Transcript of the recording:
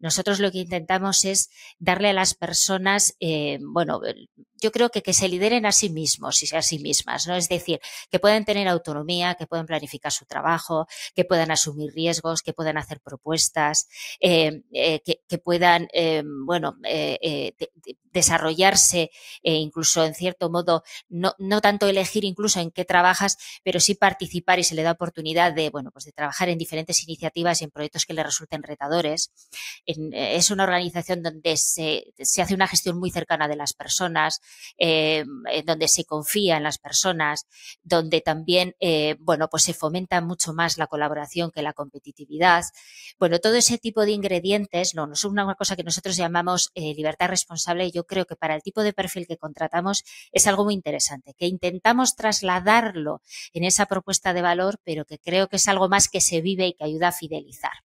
Nosotros lo que intentamos es darle a las personas, eh, bueno, yo creo que que se lideren a sí mismos y a sí mismas, ¿no? Es decir, que puedan tener autonomía, que puedan planificar su trabajo, que puedan asumir riesgos, que puedan hacer propuestas, em, eh, que, puedan, em, eh, eh, desarrollarse e incluso en cierto modo, no, tanto elegir incluso en qué trabajas, pero sí participar y se le da oportunidad de, bueno, pues de trabajar en diferentes iniciativas y en proyectos que le resulten retadores. es una organización donde se, se hace una gestión muy cercana de las personas, eh, donde se confía en las personas, donde también, eh, bueno, pues se fomenta mucho más la colaboración que la competitividad. Bueno, todo ese tipo de ingredientes, no, no es una cosa que nosotros llamamos eh, libertad responsable. yo creo que para el tipo de perfil que contratamos es algo muy interesante, que intentamos trasladarlo en esa propuesta de valor, pero que creo que es algo más que se vive y que ayuda a fidelizar.